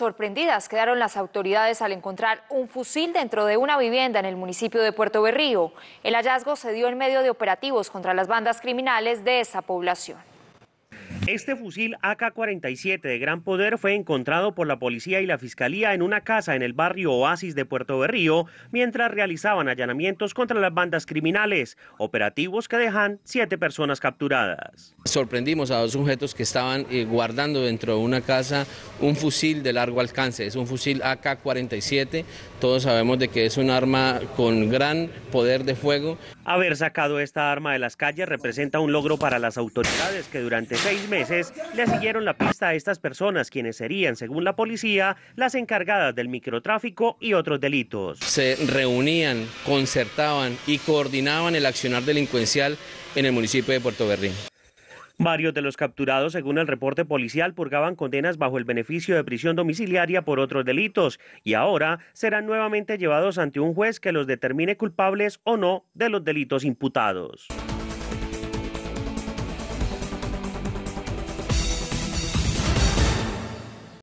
sorprendidas quedaron las autoridades al encontrar un fusil dentro de una vivienda en el municipio de Puerto Berrío. El hallazgo se dio en medio de operativos contra las bandas criminales de esa población. Este fusil AK-47 de gran poder fue encontrado por la policía y la fiscalía en una casa en el barrio Oasis de Puerto Berrío mientras realizaban allanamientos contra las bandas criminales, operativos que dejan siete personas capturadas. Sorprendimos a dos sujetos que estaban eh, guardando dentro de una casa un fusil de largo alcance, es un fusil AK-47, todos sabemos de que es un arma con gran poder de fuego. Haber sacado esta arma de las calles representa un logro para las autoridades que durante seis meses le siguieron la pista a estas personas, quienes serían, según la policía, las encargadas del microtráfico y otros delitos. Se reunían, concertaban y coordinaban el accionar delincuencial en el municipio de Puerto Berrín. Varios de los capturados, según el reporte policial, purgaban condenas bajo el beneficio de prisión domiciliaria por otros delitos y ahora serán nuevamente llevados ante un juez que los determine culpables o no de los delitos imputados.